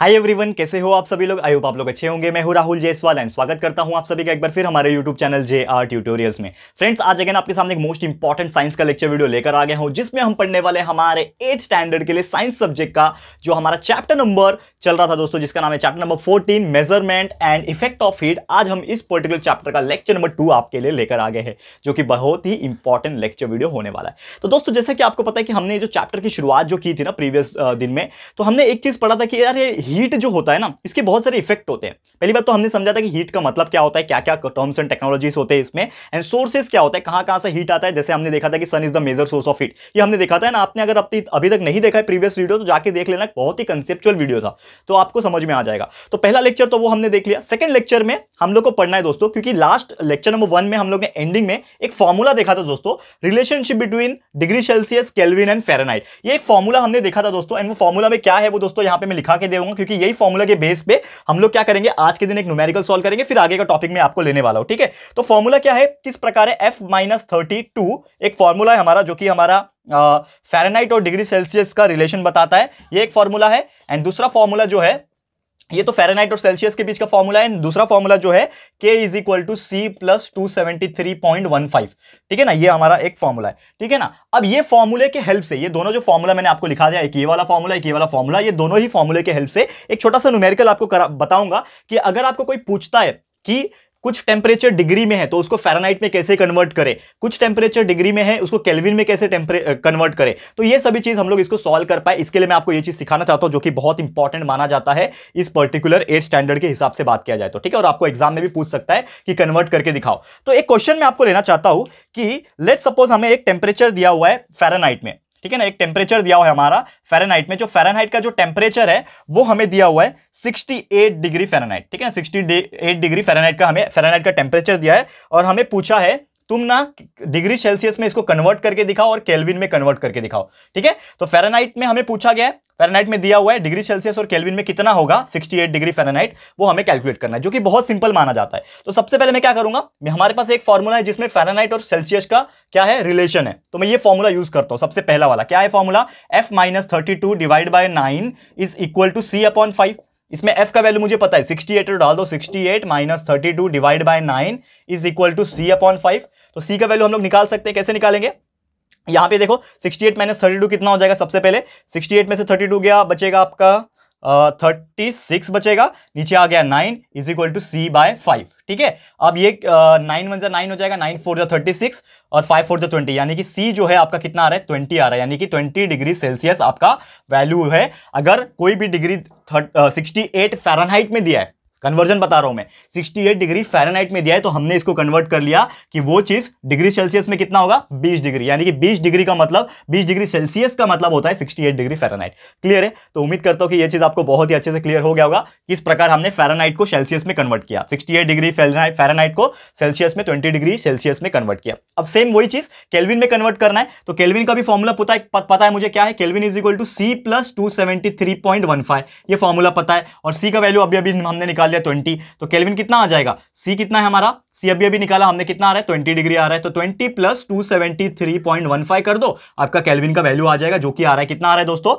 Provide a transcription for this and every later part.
Hi everyone कैसे हो आप सभी लोग आई होप आप लोग अच्छे होंगे मैं हूं राहुल जयसवाल एंड स्वागत करता हूं आप सभी का एक बार फिर हमारे YouTube channel J R tutorials में फ्रेंड्स आज अगेन आपके सामने एक मोस्ट इंपॉर्टेंट साइंस का लेक्चर वीडियो लेकर आ गया हूं जिसमें हम पढ़ने वाले हमारे एट स्टैंडर्ड के लिए साइंस सब्जेक्ट का जो हमारा चैप्टर नंबर चल रहा था दोस्तों जिसका नाम है chapter number fourteen measurement and effect of heat आज हम इस पर्टिकुलर चैप्टर का लेक्चर नंबर टू आपके लिए लेकर आ गए हैं जो कि बहुत ही इंपॉर्टेंट लेक्चर वीडियो होने वाला है तो दोस्तों जैसा कि आपको पता है कि हमने जो चैप्टर की शुरुआत जो की थी ना प्रीवियस दिन में तो हमने एक चीज पढ़ा था कि यार हीट जो होता है ना इसके बहुत सारे इफेक्ट होते हैं पहली बात तो हमने समझा था कि हीट का मतलब क्या होता है क्या क्या टर्म्स एंड टेक्नोलॉजीज होते हैं इसमें एंड सोर्सेज क्या होता है कहाँ कहाँ से हीट आता है जैसे हमने देखा था कि sun is the major source of heat ये हमने देखा था ना आपने अगर अपनी अभी तक नहीं देखा है प्रीवियस वीडियो तो जाके देख लेना बहुत ही कंसेप्चुअल वीडियो था तो आपको समझ में आ जाएगा तो पहला लेक्चर तो वो हमने देख लिया सेकंड लेक्चर में हम लोग को पढ़ना है दोस्तों क्योंकि लास्ट लेक्चर नंबर वन में हम लोग ने एंडिंग में एक फॉर्मूला देखा था दोस्तों relationship between degree Celsius Kelvin and Fahrenheit ये एक फॉर्मूला हमने देखा था दोस्तों एंड वो फॉर्मूला में क्या है वो दोस्तों यहाँ पे मैं लिखा के देगा क्योंकि यही फॉर्मूला के बेस पे हम लोग क्या करेंगे आज के दिन एक न्यूमेरिकल सॉल्व करेंगे फिर आगे का टॉपिक में आपको लेने वाला हूं ठीक है तो फॉर्मूला क्या है किस प्रकार है एफ माइनस थर्टी टू एक फॉर्मूला है हमारा जो कि हमारा फेरेनाइट और डिग्री सेल्सियस का रिलेशन बताता है ये एक फॉर्मूला है एंड दूसरा फॉर्मूला जो है ये तो फेरेनाइट और सेल्सियस के बीच का फॉर्मूला है दूसरा फॉर्मूला जो है के is equal to C plus two seventy three point one five ठीक है ना ये हमारा एक फॉर्मूला है ठीक है ना अब ये फॉर्मूले के हेल्प से ये दोनों जो फॉर्मूला मैंने आपको लिखा दिया एक ये वाला फॉर्मूला एक ये वाला फॉर्मूला ये दोनों ही फॉर्मूले के हेल्प से एक छोटा सा न्यूमेरिकल आपको बताऊंगा कि अगर आपको कोई पूछता है कि कुछ टेम्परेचर डिग्री में है तो उसको फेरानाइट में कैसे कन्वर्ट करें कुछ टेम्परेचर डिग्री में है उसको केल्विन में कैसे कन्वर्ट करें तो ये सभी चीज़ हम लोग इसको सॉल्व कर पाए इसके लिए मैं आपको ये चीज़ सिखाना चाहता हूँ जो कि बहुत इंपॉर्टेंट माना जाता है इस पर्टिकुलर एट स्टैंडर्ड के हिसाब से बात किया जाए तो ठीक है और आपको एग्जाम में भी पूछ सकता है कि कन्वर्ट करके दिखाओ तो एक क्वेश्चन मैं आपको लेना चाहता हूं कि लेट सपोज हमें एक टेम्परेचर दिया हुआ है फेरानाइट में ठीक है ना एक टेम्परेचर दिया हुआ है हमारा फेरनहाइट में जो फेरनहाइट का जो टेम्परेचर है वो हमें दिया हुआ है 68 डिग्री फेरनहाइट ठीक है ना 68 डिग्री फेरनहाइट का हमें फेरनहाइट का टेम्परेचर दिया है और हमें पूछा है तुम ना डिग्री सेल्सियस में इसको कन्वर्ट करके दिखाओ और केल्विन में कन्वर्ट करके दिखाओ ठीक है तो फेरानाइट में हमें पूछा गया है फेरानाइट में दिया हुआ है डिग्री सेल्सियस और केल्विन में कितना होगा 68 डिग्री फेरानाइट वो हमें कैलकुलेट करना है जो कि बहुत सिंपल माना जाता है तो सबसे पहले मैं क्या करूंगा हमारे पास एक फॉर्मूला है जिसमें फेरानाइट और सेल्सियस का क्या है रिलेशन है तो मैं ये फॉर्मूला यूज करता हूँ सबसे पहला वाला क्या है formula F minus thirty two divide by nine is equal to C upon five इसमें f का वैल्यू मुझे पता है 68 एट डाल दो 68 eight minus thirty two divide by nine is equal to C upon five तो c का value हम लोग निकाल सकते हैं कैसे निकालेंगे यहाँ पे देखो 68 एट माइनस थर्टी कितना हो जाएगा सबसे पहले 68 में से 32 गया बचेगा आपका थर्टी सिक्स बचेगा नीचे आ गया nine is equal to C by five ठीक है अब ये नाइन वन जो नाइन हो जाएगा नाइन फोर जो थर्टी सिक्स और फाइव फोर जो ट्वेंटी यानी कि सी जो है आपका कितना आ रहा है ट्वेंटी आ रहा है यानी कि ट्वेंटी डिग्री सेल्सियस आपका वैल्यू है अगर कोई भी डिग्री सिक्सटी एट में दिया है कन्वर्जन बता रहा हूं मैं 68 डिग्री फ़ारेनहाइट में दिया है तो हमने इसको कन्वर्ट कर लिया कि वो चीज़ डिग्री सेल्सियस में कितना होगा 20 डिग्री यानी कि 20 डिग्री का मतलब 20 डिग्री सेल्सियस का मतलब होता है 68 डिग्री फ़ारेनहाइट क्लियर है तो उम्मीद करता हूं कि यह चीज़ आपको बहुत ही अच्छे से क्लियर हो गया होगा किस प्रकार हमने फेरानाइट को सेल्सियस में कन्वर्ट किया सिक्सटी डिग्री फेरानाइट को सेल्सियस में ट्वेंटी डिग्री सेल्सियस में कन्वर्ट किया अब सेम वही चीज़ केल्विन में कन्वर्ट करना है तो केल्विन का भी फॉर्मुला पता है पता है मुझे क्या है Kelvin is equal to C plus two seventy three point one five ये पता है और सी का वैल्यू अभी अभी हमने निकाल जाए ट्वेंटी तो केल्विन कितना आ जाएगा सी कितना है हमारा सी अभी अभी निकाला हमने कितना आ रहा है ट्वेंटी डिग्री आ रहा है तो twenty plus two seventy three point one five कर दो आपका कैलविन का वैल्यू आ जाएगा जो कि आ रहा है कितना आ रहा है दोस्तों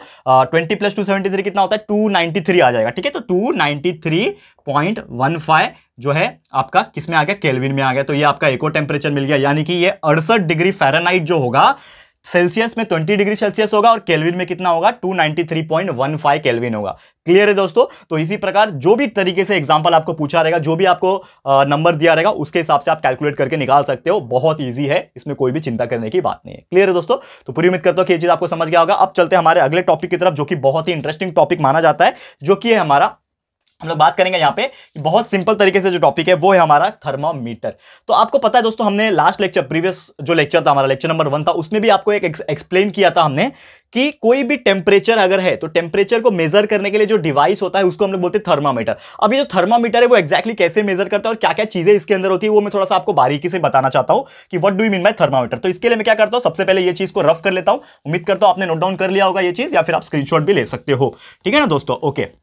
twenty plus two seventy three कितना होता है टू नाइन्टी थ्री आ जाएगा ठीक है तो two ninety three point one five जो है आपका किसमें आ गया केलविन में आ गया तो ये आपका एको टेम्परेचर मिल गया यानी कि ये अड़सठ डिग्री फेरानाइट जो होगा सेल्सियस में 20 डिग्री सेल्सियस होगा और केल्विन में कितना होगा 293.15 केल्विन होगा क्लियर है दोस्तों तो इसी प्रकार जो भी तरीके से एग्जांपल आपको पूछा रहेगा जो भी आपको नंबर दिया रहेगा उसके हिसाब से आप कैलकुलेट करके निकाल सकते हो बहुत ईजी है इसमें कोई भी चिंता करने की बात नहीं है क्लियर है दोस्तों तो पूरी उम्मीद करता हूँ कि ये चीज़ आपको समझ गया होगा अब चलते हमारे अगले टॉपिक की तरफ जो कि बहुत ही इंटरेस्टिंग टॉपिक माना जाता है जो कि है हमारा हम लोग बात करेंगे यहाँ पे कि बहुत सिंपल तरीके से जो टॉपिक है वो है हमारा थर्मामीटर तो आपको पता है दोस्तों हमने लास्ट लेक्चर प्रीवियस जो लेक्चर था हमारा लेक्चर नंबर वन था उसमें भी आपको एक एक्सप्लेन किया था हमने कि कोई भी टेम्परेचर अगर है तो टेम्परेचर को मेजर करने के लिए जो डिवाइस होता है उसको हम लोग बोलते हैं थर्मामीटर अब ये जो थर्मामीटर है वो एक्जैक्टली exactly कैसे मेजर करता है और क्या क्या चीजें इसके अंदर होती है वो मैं थोड़ा सा आपको बारीकी से बताना चाहता हूँ कि what do mean my thermometer तो इसके लिए मैं क्या करता हूँ सबसे पहले ये चीज को रफ कर लेता हूँ उम्मीद करता हूँ आपने नोट डाउन कर लिया होगा ये चीज या फिर आप स्क्रीनशॉट भी ले सकते हो ठीक है ना दोस्तों ओके okay.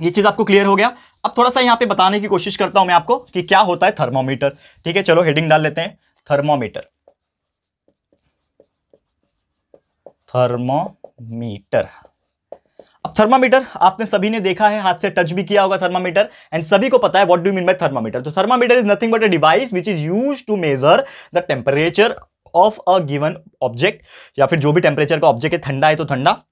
ये चीज़ आपको क्लियर हो गया अब थोड़ा सा यहाँ पे बताने की कोशिश करता हूं मैं आपको कि क्या होता है थर्मोमीटर ठीक है चलो हेडिंग डाल लेते हैं थर्मोमीटर थर्मोमीटर अब थर्मामीटर आपने सभी ने देखा है हाथ से टच भी किया होगा थर्मामीटर एंड सभी को पता है what do mean by thermometer तो thermometer is nothing but a device which is use to measure the temperature of a given object या फिर जो भी टेम्परेचर का ऑब्जेक्ट है ठंडा है तो ठंडा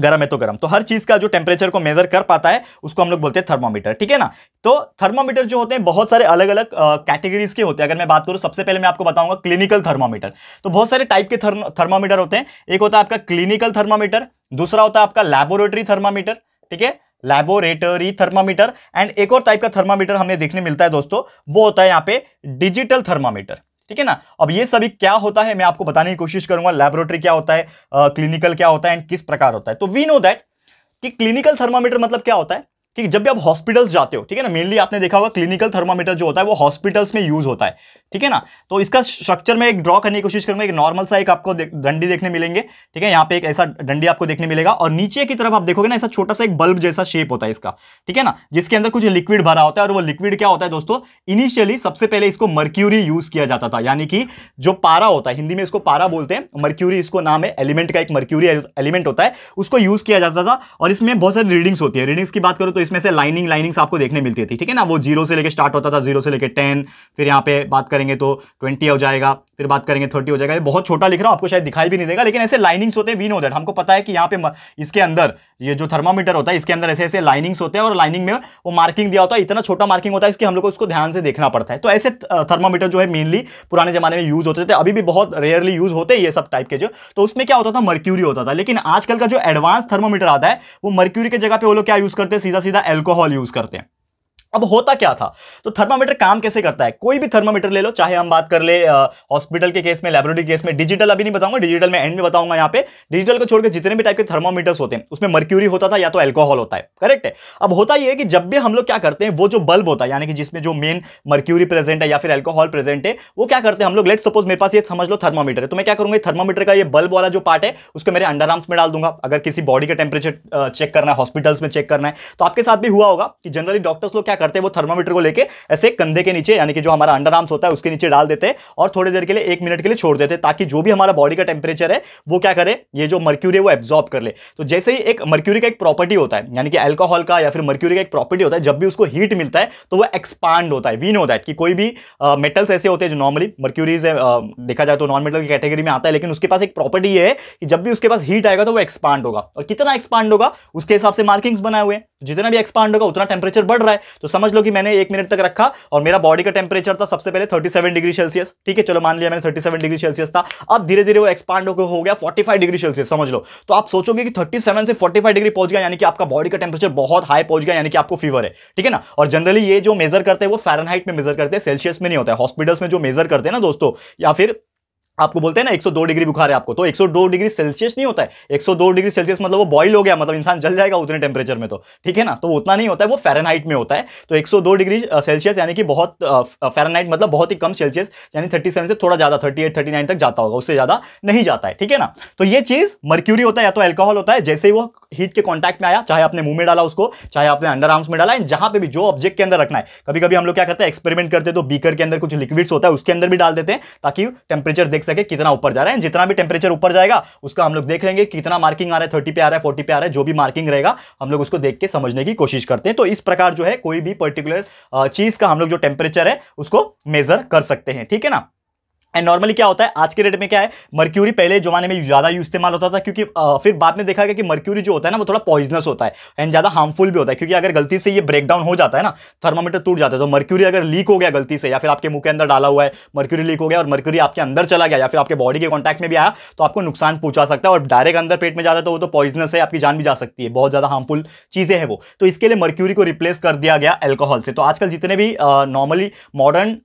गर्म है तो गर्म तो हर चीज़ का जो टेम्परेचर को मेजर कर पाता है उसको हम लोग बोलते हैं थर्मोमीटर ठीक है ना तो थर्मोमीटर जो होते हैं बहुत सारे अलग अलग कैटेगरीज के होते हैं अगर मैं बात करूँ सबसे पहले मैं आपको बताऊंगा क्लिनिकल थर्मोमीटर तो बहुत सारे टाइप के थर्म थर्मामीटर होते हैं एक होता है आपका क्लिनिकल थर्मामीटर दूसरा होता है आपका लेबोरेटरी थर्मामीटर ठीक है लैबोरेटरी थर्मामीटर एंड एक और टाइप का थर्मामीटर हमें देखने मिलता है दोस्तों वो होता है यहाँ पे डिजिटल थर्मामीटर ठीक है ना अब ये सभी क्या होता है मैं आपको बताने की कोशिश करूंगा लेबोरेटरी क्या होता है क्लिनिकल uh, क्या होता है एंड किस प्रकार होता है तो वी नो दैट कि क्लिनिकल थर्मामीटर मतलब क्या होता है ठीक है जब भी आप हॉस्पिटल्स जाते हो ठीक है ना मेनली आपने देखा होगा क्लिनिकल थर्मामीटर जो होता है वो हॉस्पिटल्स में यूज होता है ठीक है ना तो इसका स्ट्रक्चर में एक ड्रॉ करने की कोशिश करूंगा एक नॉर्मल सा एक आपको डंडी देखने मिलेंगे ठीक है यहाँ पे एक ऐसा डंडी आपको देखने मिलेगा और नीचे की तरफ आप देखोगे ना ऐसा छोटा सा एक बल्ब जैसा शेप होता है इसका ठीक है ना जिसके अंदर कुछ लिक्विड भरा होता है और वो लिक्विड क्या होता है दोस्तों इनिशियली सबसे पहले इसको मर्क्यूरी यूज किया जाता था यानी कि जो पारा होता है हिंदी में इसको पारा बोलते हैं मर्क्यूरी इसको नाम है एलिमेंट का एक मर्क्यूरी एलिमेंट होता है उसको यूज किया जाता था और इसमें बहुत सारी रीडिंग्स होती है रीडिंग्स की बात करो तो तो इसमें से लाइनिंग लाइनिंग्स आपको देखने मिलती थी ठीक है ना वो जीरो से लेकर स्टार्ट होता था जीरो से लेकर टेन फिर यहाँ पे बात करेंगे तो ट्वेंटी हो जाएगा फिर बात करेंगे थर्टी हो जाएगा ये बहुत छोटा लिख रहा हूँ आपको शायद दिखाई भी नहीं देगा लेकिन ऐसे लाइनिंग्स होते हैं वी नो दैट हमको पता है कि यहाँ पे इसके अंदर ये जो थर्मामीटर होता है इसके अंदर ऐसे ऐसे लाइनिंग्स होते हैं और लाइनिंग में वो मार्किंग दिया होता है इतना छोटा मार्किंग होता है इसकी हम लोग को उसको ध्यान से देखना पड़ता है तो ऐसे थर्मामीटर जो है मेनली पुराने जमाने में यूज होते थे अभी भी बहुत रेयरली यूज होते हैं ये सब टाइप के जो तो उसमें क्या होता था मर्क्यूरी होता था लेकिन आजकल का जो एडवांस थर्मोमीटर आता है वो मर्क्यूरी के जगह पे वो लोग क्या यूज करते हैं सीधा सीधा एल्कोहल यूज करते हैं अब होता क्या था तो थर्मामीटर काम कैसे करता है कोई भी थर्मामीटर ले लो चाहे हम बात कर ले हॉस्पिटल के केस में लेबोरेटरी केस में डिजिटल अभी नहीं बताऊंगा डिजिटल में एंड में बताऊंगा यहाँ पे डिजिटल को छोड़कर जितने भी टाइप के थर्मामीटर्स होते हैं उसमें मर्क्यूरी होता था या तो एल्कोहल होता है करेक्ट है अब होता यह है कि जब भी हम लोग क्या करते हैं वो जो बल्ब होता है यानी कि जिसमें जो मेन मर्क्यूरी प्रेजेंट है या फिर एल्कोहल प्रेजेंट है वो क्या करते हैं हम लोग लेट सपोज मेरे पास ये समझ लो थर्मामीटर है तो मैं क्या करूंगा थर्मामीटर का ये बल्ब वाला जो पार्ट है उसको मेरे अंडर आर्म्स में डाल दूंगा अगर किसी बॉडी का टेम्परेचर चेक करना है हॉस्पिटल्स में चेक करना है तो आपके साथ भी हुआ होगा कि जनरली डॉक्टर्स लोग क्या करते हैं वो थर्मामीटर को लेकर ऐसे कंधे के नीचे यानी कि जो हमारा अंडर आर्म्स होता है उसके नीचे डाल देते हैं और थोड़ी देर के लिए एक मिनट के लिए छोड़ देते ताकि जो भी हमारा बॉडी का टेम्परेचर है वो क्या करे ये जो मर्क्यूरी है वो एब्जॉर्ब कर ले तो जैसे ही एक मर्क्यूरी का एक प्रॉपर्टी होता है यानी कि एल्कोहल का या फिर मर्क्यूरी का एक प्रॉपर्टी होता है जब भी उसको हीट मिलता है तो वो एक्सपांड होता है वी नो दैट कि कोई भी मेटल्स ऐसे होते हैं जो नॉर्मली मर्क्यूरीज देखा जाए तो नॉन मेटल की कैटेगरी में आता है लेकिन उसके पास एक प्रॉपर्टी है कि जब भी उसके पास हीट आएगा तो वो एक्सपांड होगा और कितना एक्सपांड होगा उसके हिसाब से मार्किंग्स बनाए हुए हैं तो जितना भी एक्सपांड होगा उतना टेम्परेचर बढ़ रहा है तो समझ लो कि मैंने एक मिनट तक रखा और मेरा बॉडी का टेम्परेचर था सबसे पहले 37 डिग्री सेल्सियस ठीक है चलो मान लिया मैंने 37 डिग्री सेल्सियस था अब धीरे धीरे वो एक्सपांड होकर हो गया 45 डिग्री सेल्सियस समझ लो तो आप सोचोगे कि 37 से 45 डिग्री पहुंच गया यानी कि आपका बॉडी का टेम्परेचर बहुत हाई पहुंच गया यानी कि आपको फीवर है ठीक है ना और जनरली ये जो मेजर करते हैं वो फैरनहाइट में मेजर करते हैं सेल्सियस में नहीं होता है हॉस्पिटल्स में जो मेजर करते हैं ना दोस्तों या फिर आपको बोलते हैं ना 102 डिग्री बुखार है आपको तो 102 डिग्री सेल्सियस नहीं होता है 102 डिग्री सेल्सियस मतलब वो बॉइल हो गया मतलब इंसान जल जाएगा उतने टेम्परेचर में तो ठीक है ना तो उतना नहीं होता है वो फ़ारेनहाइट में होता है तो 102 डिग्री सेल्सियस यानी कि बहुत फ़ारेनहाइट मतलब बहुत ही कम सेल्सियस यानी थर्टी से थोड़ा ज़्यादा थर्टी एट तक जाता होगा उससे ज़्यादा नहीं जाता है ठीक है ना तो ये चीज़ मर्क्यूरी होता है या तो एल्कोहल होता है जैसे ही वो हीट के कॉन्टैक्ट में आया चाहे आपने मुंह में डाला उसको चाहे आपने अंडर आर्म्स में डाला जहां पर भी जो ऑब्जेक्ट के अंदर रखना है कभी कभी हम लोग क्या करते हैं एक्सपेरिमेंट करते हैं तो बीकर के अंदर कुछ लिक्विड्स होता है उसके अंदर भी डाल देते हैं ताकि टेम्परेचर देख सके कितना ऊपर जा रहा है जितना भी टेम्परेचर ऊपर जाएगा उसका हम लोग देख लेंगे कितना मार्किंग आ रहा है थर्टी पे आ रहा है फोर्टी पे आ रहा है जो भी मार्किंग रहेगा हम लोग उसको देख के समझने की कोशिश करते हैं तो इस प्रकार जो है कोई भी पर्टिकुलर चीज़ का हम लोग जो टेम्परेचर है उसको मेजर कर सकते हैं ठीक है ना एंड नॉर्मली क्या होता है आज के डेट में क्या है मर्क्यूरी पहले जमाने में ज़्यादा यूज इस्तेमाल होता था क्योंकि आ, फिर बाद में देखा गया कि मर्क्यूरी जो होता है ना वो थोड़ा पॉइजनस होता है एंड ज़्यादा हार्मफुल भी होता है क्योंकि अगर गलती से ये ब्रेकडाउन हो जाता है ना थर्मामीटर टूट जाता है तो मर्क्यूरी अगर लीक हो गया गलती से या फिर आपके मुंह के अंदर डाला हुआ है मर्क्यूरी लीक हो गया और मर्क्यूरी आपके अंदर चला गया या फिर आपके बॉडी के कॉन्टैक्ट में भी आया तो आपको नुकसान पहुंचा सकता है और डायरेक्ट अंदर पेट में जाता है तो वो तो पॉइजनस है आपकी जान भी जा सकती है बहुत ज़्यादा हार्मफुल चीज़ें हैं वो तो इसके लिए मर्क्यूरी को रिप्लेस कर दिया गया एल्कोहल से तो आजकल जितने भी नॉर्मली मॉडर्न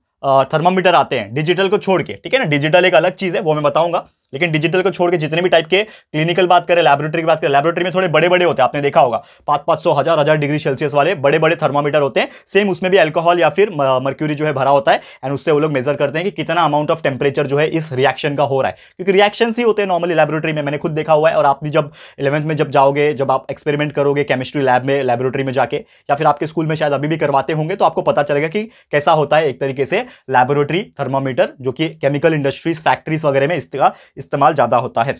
थर्मामीटर आते हैं डिजिटल को छोड़ के ठीक है ना डिजिटल एक अलग चीज़ है वो मैं बताऊंगा लेकिन डिजिटल को छोड़ के जितने भी टाइप के क्लिनिकल बात करें लेबोरेटरी की बात करें लेबोरेटरी में थोड़े बड़े बड़े होते हैं आपने देखा होगा पाँच पाँच सौ हज़ार हज़ार डिग्री सेल्सियस वाले बड़े बड़े थर्मामीटर होते हैं सेम उसमें भी एल्कोहल या फिर मर्क्यूरी जो है भरा होता है एंड उससे वो लोग मेजर करते हैं कि कितना अमाउंट ऑफ टेम्परेचर जो है इस रिएक्शन का हो रहा है क्योंकि रिएक्शन ही होते हैं नॉर्मली लेबोरेटरी में मैंने खुद देखा हुआ है और आप भी जब इलेवंथ में जब जाओगे जब आप एक्सपेरिमेंट करोगे केमिस्ट्री लैब में लेबोरेटरी में जाके या फिर आपके स्कूल में शायद अभी भी करवाते होंगे तो आपको पता चलेगा कि कैसा होता है एक तरीके से लेबोरेटरी थर्मामीटर जो कि केमिकल इंडस्ट्रीज फैक्ट्रीज वगैरह में इसका इस्तेमाल ज़्यादा होता है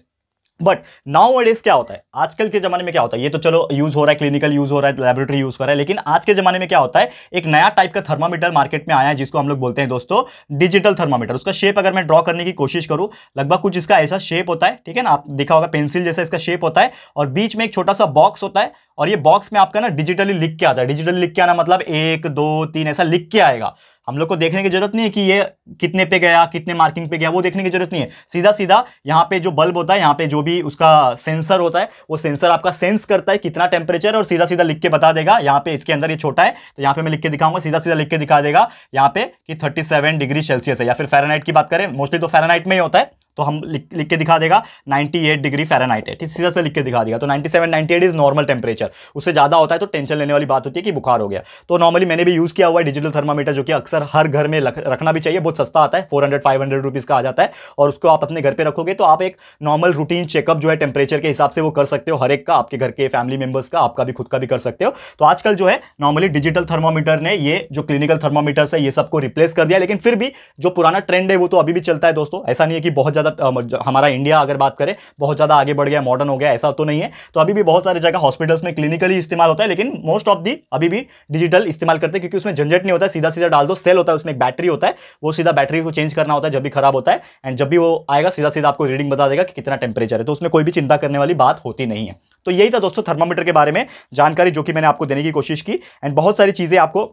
बट नाउ इज क्या होता है आजकल के ज़माने में क्या होता है ये तो चलो यूज़ हो रहा है क्लिनिकल यूज़ हो रहा है लेबोरेटरी यूज़ कर रहा है लेकिन आज के ज़माने में क्या होता है एक नया टाइप का थर्मामीटर मार्केट में आया है जिसको हम लोग बोलते हैं दोस्तों डिजिटल थर्मामीटर उसका शेप अगर मैं ड्रॉ करने की कोशिश करूँ लगभग कुछ इसका ऐसा शेप होता है ठीक है ना आप देखा होगा पेंसिल जैसा इसका शेप होता है और बीच में एक छोटा सा बॉक्स होता है और ये बॉक्स में आपका ना डिजिटली लिख के आता है डिजिटली लिख के आना मतलब एक दो तीन ऐसा लिख के आएगा हम लोग को देखने की जरूरत नहीं है कि ये कितने पे गया कितने मार्किंग पे गया वो देखने की जरूरत नहीं है सीधा सीधा यहाँ पे जो बल्ब होता है यहाँ पे जो भी उसका सेंसर होता है वो सेंसर आपका सेंस करता है कितना टेम्परेचर और सीधा सीधा लिख के बता देगा यहाँ पे इसके अंदर ये छोटा है तो यहाँ पे मैं लिख के दिखाऊंगा सीधा सीधा लिख के दिखा देगा यहाँ पे कि थर्टी डिग्री सेल्सियस है या फिर फेरानाइट की बात करें मोस्टली तो फेरानाइट में ही होता है तो हम लिख लिख के दिखा देगा 98 डिग्री फेरानाइट है ठीक सीधा से लिख के दिखा देगा तो 97 98 इज़ नॉर्मल टेम्परेचर उससे ज़्यादा होता है तो टेंशन लेने वाली बात होती है कि बुखार हो गया तो नॉर्मली मैंने भी यूज़ किया हुआ है डिजिटल थर्मामीटर जो कि अक्सर हर घर में रखना भी चाहिए बहुत सस्ता आता है four hundred five hundred rupees का आ जाता है और उसको आप अपने घर पर रखोगे तो आप एक नॉर्मल रूटीन चेकअप जो है टेम्परेचर के हिसाब से वो कर सकते हो हर एक का आपके घर के फैमिली मेम्बर्स का आपका भी खुद का भी कर सकते हो तो आजकल जो है नॉर्मली डिजिटल थर्मामीटर ने ये जो क्लिनिकल थर्मामीटर्स है ये सबको रिप्लेस कर दिया लेकिन फिर भी जो पुराना ट्रेंड है वो तो अभी भी चलता है दोस्तों ऐसा नहीं है कि बहुत ज़्यादा मतलब, ज़्यादा हमारा इंडिया अगर बात करें बहुत ज़्यादा आगे बढ़ गया मॉडर्न हो गया ऐसा तो नहीं है तो अभी भी बहुत सारे जगह हॉस्पिटल्स में क्लिनिकली इस्तेमाल होता है लेकिन मोस्ट ऑफ दी अभी भी डिजिटल इस्तेमाल करते हैं क्योंकि उसमें झंझट नहीं होता है सीधा सीधा डाल दो सेल होता है उसमें एक बैटरी होता है वो सीधा बैटरी को चेंज करना होता है जब भी खराब होता है एंड जब भी वो आएगा सीधा सीधा आपको रीडिंग बता देगा कि कितना टेम्परेचर है तो उसमें कोई भी चिंता करने वाली बात होती नहीं है तो यही था दोस्तों थर्मामीटर के बारे में जानकारी जो कि मैंने आपको देने की कोशिश की एंड बहुत सारी चीज़ें आपको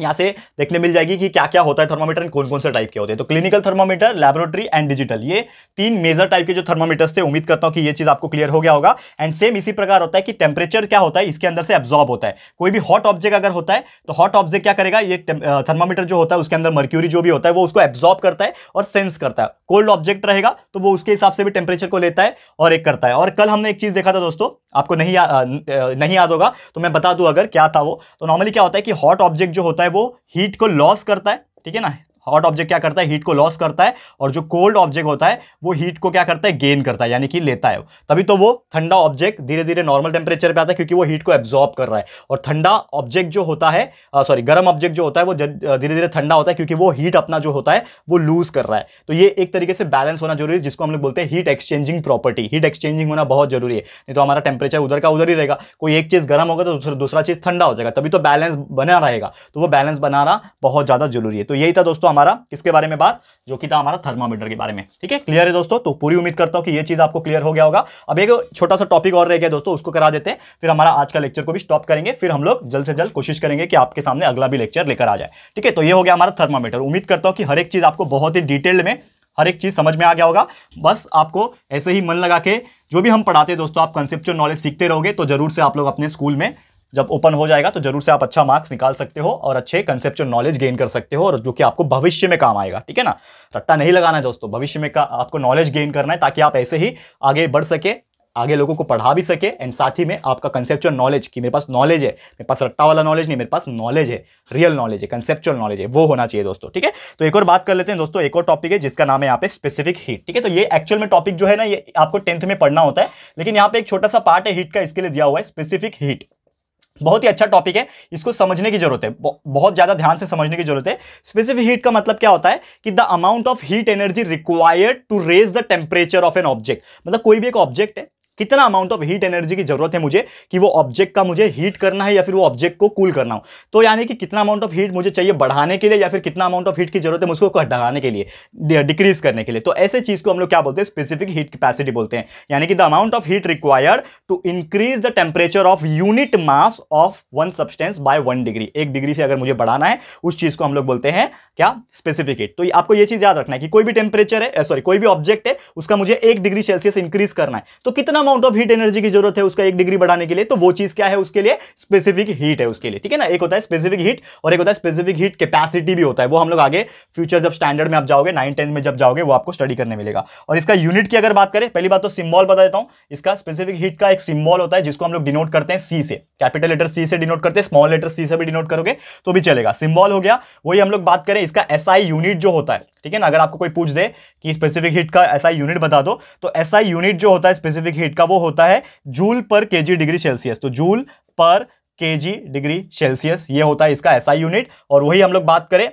यहाँ से देखने मिल जाएगी कि क्या क्या होता है थर्मामीटर कौन कौन से टाइप के होते हैं तो clinical thermometer laboratory and digital ये तीन मेजर टाइप के जो थर्मामीटर्स थे उम्मीद करता हूँ कि ये चीज़ आपको क्लियर हो गया होगा एंड सेम इसी प्रकार होता है कि टेम्परेचर क्या होता है इसके अंदर से एब्जॉर्ब होता है कोई भी हॉट ऑब्जेक्ट अगर होता है तो हॉट ऑब्जेक्ट क्या करेगा ये थर्मामीटर जो होता है उसके अंदर मर्क्यूरी जो भी होता है वो उसको एब्जॉर्ब करता है और सेंस करता है कोल्ड ऑब्जेक्ट रहेगा तो वो उसके हिसाब से भी टेम्परेचर को लेता है और एक करता है और कल हमने एक चीज़ देखा था दोस्तों आपको नहीं नहीं याद होगा तो मैं बता दूँ अगर क्या था वो तो नॉर्मली क्या होता है कि हॉट ऑब्जेक्ट जो होता है है वो हीट को लॉस करता है ठीक है ना हॉट ऑब्जेक्ट क्या करता है हीट को लॉस करता है और जो कोल्ड ऑब्जेक्ट होता है वो हीट को क्या करता है गेन करता है यानी कि लेता है तभी तो वो ठंडा ऑब्जेक्ट धीरे धीरे नॉर्मल टेम्परेचर पे आता है क्योंकि वो हीट को एब्जॉर्ब कर रहा है और ठंडा ऑब्जेक्ट जो होता है सॉरी गर्म ऑब्जेक्ट जो होता है वो धीरे धीरे ठंडा होता है क्योंकि वो हीट अपना जो होता है वो लूज कर रहा है तो ये एक तरीके से बैलेंस होना जरूरी है जिसको हम लोग बोलते हैं heat exchanging property heat exchanging होना बहुत जरूरी है नहीं तो हमारा टेम्परेचर उधर का उधर ही रहेगा कोई एक चीज़ गर्म होगा तो दूसरा चीज़ ठंडा हो जाएगा तभी तो बैलेंस बना रहेगा तो वो बैलेंस बनाना बहुत ज़्यादा जरूरी है तो यही था दोस्तों दोस्तों हमारा किसके बारे में बात जो कि था हमारा थर्मामीटर के बारे में ठीक है क्लियर है दोस्तों तो पूरी उम्मीद करता हूँ कि ये चीज़ आपको क्लियर हो गया होगा अब एक छोटा सा टॉपिक और रह गया दोस्तों उसको करा देते हैं फिर हमारा आज का लेक्चर को भी स्टॉप करेंगे फिर हम लोग जल्द से जल्द कोशिश करेंगे कि आपके सामने अगला भी लेक्चर लेकर आ जाए ठीक है तो ये हो गया हमारा थर्मामीटर उम्मीद करता हूँ कि हर एक चीज़ आपको बहुत ही डिटेल्ड में हर एक चीज़ समझ में आ गया होगा बस आपको ऐसे ही मन लगा के जो भी हम पढ़ाते हैं दोस्तों आप कंसेप्चुअल नॉलेज सीखते रहोगे तो जरूर से आप लोग अपने स्कूल में जब ओपन हो जाएगा तो जरूर से आप अच्छा मार्क्स निकाल सकते हो और अच्छे कंसेप्चुअल नॉलेज गेन कर सकते हो और जो कि आपको भविष्य में काम आएगा ठीक है ना रट्टा नहीं लगाना है दोस्तों भविष्य में का आपको नॉलेज गेन करना है ताकि आप ऐसे ही आगे बढ़ सके आगे लोगों को पढ़ा भी सके एंड साथ ही में आपका कंसेप्चुअल नॉलेज कि मेरे पास नॉलेज है मेरे पास रट्टा वाला नॉलेज नहीं मेरे पास नॉलेज है रियल नॉलेज है कंसेप्चुअल नॉलेज है वो होना चाहिए दोस्तों ठीक है तो एक और बात कर लेते हैं दोस्तों एक और टॉपिक है जिसका नाम है यहाँ पे स्पेसिफिक हीट ठीक है तो ये एक्चुअल में टॉपिक जो है ना ये आपको टेंथ में पढ़ना होता है लेकिन यहाँ पे एक छोटा सा पार्ट है हीट का इसके लिए दिया हुआ है स्पेसिफिक हीट बहुत ही अच्छा टॉपिक है इसको समझने की जरूरत है बहुत ज़्यादा ध्यान से समझने की जरूरत है स्पेसिफिक हीट का मतलब क्या होता है कि the amount of heat energy required to raise the temperature of an object मतलब कोई भी एक ऑब्जेक्ट है कितना अमाउंट ऑफ हीट एनर्जी की जरूरत है मुझे कि वो ऑब्जेक्ट का मुझे हीट करना है या फिर वो ऑब्जेक्ट को कूल करना हो तो यानी कि कितना अमाउंट ऑफ हीट मुझे चाहिए बढ़ाने के लिए या फिर कितना अमाउंट ऑफ हीट की जरूरत है मुझको बढ़ाने के लिए डिक्रीज करने के लिए तो ऐसे चीज को हम लोग क्या बोलते हैं स्पेसिफिक हीट कैपेसिटी बोलते हैं यानी कि the amount of heat required to increase the temperature of unit mass of one substance by one degree एक डिग्री से अगर मुझे बढ़ाना है उस चीज को हम लोग बोलते हैं क्या स्पेसिफिक हीट तो आपको यह चीज याद रखना है कि कोई भी टेम्परेचर है सॉरी कोई भी ऑब्जेक्ट है उसका मुझे एक डिग्री सेल्सियस इंक्रीज करना है तो कितना अमाउंट ऑफ हीट एनर्जी की जरूरत है उसका एक डिग्री बढ़ाने के लिए तो वो चीज क्या है उसके लिए स्पेसिफिक हीट है उसके लिए ठीक है ना एक होता है स्पेसिफिक हीट और एक होता है स्पेसिफिक हीट कैपेसिटी भी होता है वो हम लोग आगे फ्यूचर जब स्टैंडर्ड में आप जाओगे नाइन टेंथ में जब जाओगे वो आपको स्टडी करने मिलेगा और इसका यूनिट की अगर बात करें पहली बात तो सिम्बॉल बता देता हूं इसका स्पेसिफिक हीट का एक सिम्बॉल होता है जिसको हम लोग डिनोट करते हैं सी से कैपिटल लेटर सी से डिनोट करते हैं स्मॉल लेटर सी से भी डिनोट करोगे तो भी चलेगा सिम्बॉल हो गया वही हम लोग बात करें इसका एसआई यूनिट जो होता है ठीक है ना अगर आपको कोई पूछ दे कि स्पेसिफिक हीट का एसआई यूनिट बता दो तो एसआई यूनिट जो होता है स्पेसिफिक हीट का वो होता है joule per g degree Celsius तो joule per K degree Celsius ये होता है इसका ऐसा यूनिट और वही हम लोग बात करें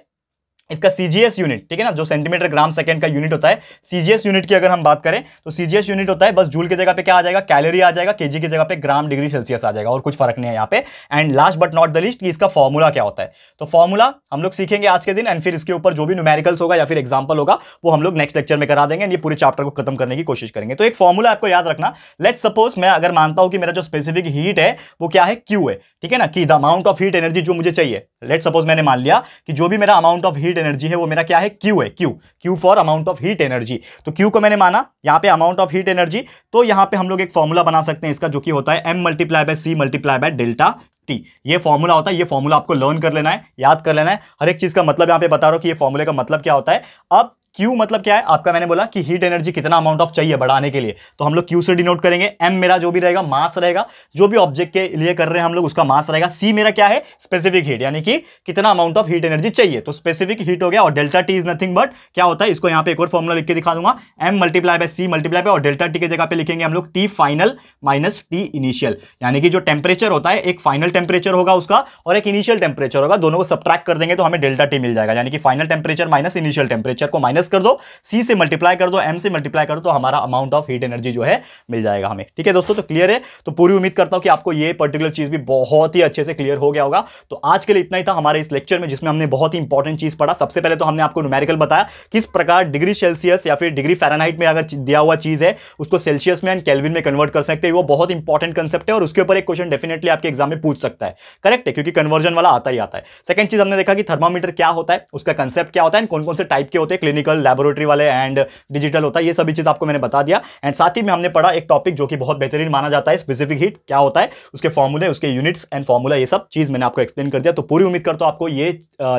इसका सीजीएस यूनिट ठीक है ना जो सेंटीमीटर ग्राम सेकंड का यूनिट होता है सीजीएस यूनिट की अगर हम बात करें तो सीजीएस यूनिट होता है बस जूल की जगह पे क्या आ जाएगा कैलोरी आ जाएगा केजी की जगह पे ग्राम डिग्री सेल्सियस आ जाएगा और कुछ फर्क नहीं है यहाँ पे and last but not the list कि इसका फॉर्मूला क्या होता है तो फॉर्मूला हम लोग सीखेंगे आज के दिन एंड फिर इसके ऊपर जो भी न्यूमेरिकल्स होगा या फिर एग्जाम्पल होगा वो हम लोग नेक्स्ट लेक्चर में करा देंगे ये पूरे चैप्टर को खत्म करने की कोशिश करेंगे तो एक फॉर्मूला आपको याद रखना लेट सपोज मैं अगर मानता हूँ कि मेरा जो स्पेसिफिक हीट है वो क्या है क्यू है ठीक है ना कि the amount of heat energy जो मुझे चाहिए लेट सपोज मैंने मान लिया कि जो भी मेरा amount of heat heat energy है वो मेरा क्या है क्यू है Q Q for amount of heat energy तो क्यू को मैंने माना यहाँ पे अमाउंट ऑफ हीट एनर्जी तो यहाँ पे हम लोग एक फॉर्मूला बना सकते हैं इसका जो कि होता है M multiply by C multiply by delta T ये फॉर्मूला होता है ये फॉर्मूला आपको लर्न कर लेना है याद कर लेना है हर एक चीज़ का मतलब यहाँ पे बता रहा हूँ कि ये फॉर्मूले का मतलब क्या होता है अब क्यू मतलब क्या है आपका मैंने बोला कि हीट एनर्जी कितना अमाउंट ऑफ चाहिए बढ़ाने के लिए तो हम लोग क्यू से डिनोट करेंगे एम मेरा जो भी रहेगा मास रहेगा जो भी ऑब्जेक्ट के लिए कर रहे हैं हम लोग उसका मास रहेगा सी मेरा क्या है स्पेसिफिक हीट यानी कि कितना अमाउंट ऑफ हीट एनर्जी चाहिए तो स्पेसिफिक हीट हो गया और delta T is nothing but क्या होता है इसको यहाँ पे एक और फॉर्मुला लिख के दिखा दूंगा M multiply by C multiply by और डेल्टा टी की जगह पे लिखेंगे हम लोग T final minus T initial यानी कि जो टेम्परेचर होता है एक फाइनल टेम्परेचर होगा उसका और एक इनिशियल टेम्परेचर होगा दोनों को सब्ट्रैक्ट कर देंगे तो हमें डेल्टा टी मिल जाएगा यानी कि final temperature minus initial temperature को माइनस प्लस कर दो सी से मल्टीप्लाई कर दो एम से मल्टीप्लाई कर दो तो हमारा अमाउंट ऑफ हीट एनर्जी जो है मिल जाएगा हमें ठीक है दोस्तों तो क्लियर है तो पूरी उम्मीद करता हूं कि आपको ये पर्टिकुलर चीज़ भी बहुत ही अच्छे से क्लियर हो गया होगा तो आज के लिए इतना ही था हमारे इस लेक्चर में जिसमें हमने बहुत ही इंपॉर्टेंट चीज़ पढ़ा सबसे पहले तो हमने आपको न्यूमेरिकल बताया किस प्रकार डिग्री सेल्सियस या फिर डिग्री फेरानाइट में अगर दिया हुआ चीज़ है उसको सेल्सियस में एंड कैलविन में कन्वर्ट कर सकते हैं वो बहुत इंपॉर्टेंट कंसेप्ट है और उसके ऊपर एक क्वेश्चन डेफिनेटली आपके एग्जाम में पूछ सकता है करेक्ट है क्योंकि कन्वर्जन वाला आता ही आता है सेकंड चीज़ हमने देखा कि थर्मामीटर क्या होता है उसका कंसेप्ट क्या होता है कौन कौन से टाइप के होते हैं क्लिनिकल टेक्निकल लेबोरेटरी वाले एंड डिजिटल होता है ये सभी चीज़ आपको मैंने बता दिया एंड साथ ही में हमने पढ़ा एक टॉपिक जो कि बहुत बेहतरीन माना जाता है स्पेसिफिक हीट क्या होता है उसके फॉर्मूले उसके यूनिट्स एंड फॉर्मूला ये सब चीज़ मैंने आपको एक्सप्लेन कर दिया तो पूरी उम्मीद करता हूँ आपको ये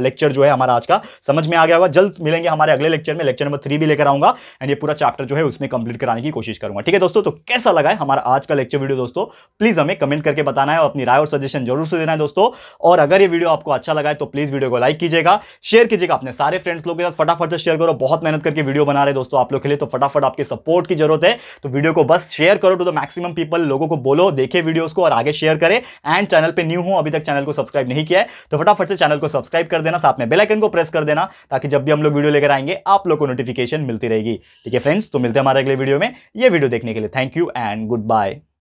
लेक्चर जो है हमारा आज का समझ में आ गया होगा जल्द मिलेंगे हमारे अगले लेक्चर में लेक्चर नंबर थ्री भी लेकर आऊंगा एंड ये पूरा चैप्टर जो है उसमें कंप्लीट कराने की कोशिश करूंगा ठीक है दोस्तों तो कैसा लगा है हमारा आज का लेक्चर वीडियो दोस्तों प्लीज़ हमें कमेंट करके बताना है और अपनी राय और सजेशन जरूर से देना है दोस्तों और अगर ये वीडियो आपको अच्छा लगा है तो प्लीज़ वीडियो को लाइक कीजिएगा शेयर कीजिएगा अपने सारे फ्रेंड्स लोगों के साथ फटाफट से शेयर करो बहुत मेहनत करके वीडियो बना रहे दोस्तों आप लोग के लिए तो फटाफट आपके सपोर्ट की जरूरत है तो वीडियो को बस शेयर करो टू द मैक्सिमम पीपल लोगों को बोलो देखे वीडियोस को और आगे शेयर करें एंड चैनल पे न्यू हो अभी तक चैनल को सब्सक्राइब नहीं किया है तो फटाफट से चैनल को सब्सक्राइब कर देना साथ में बेलाइकन को प्रेस कर देना ताकि जब भी हम लोग वीडियो लेकर आएंगे आप लोग को नोटिफिकेशन मिलती रहेगी ठीक है फ्रेंड्स तो मिलते हैं हमारे अगले वीडियो में ये वीडियो देखने के लिए thank you and good bye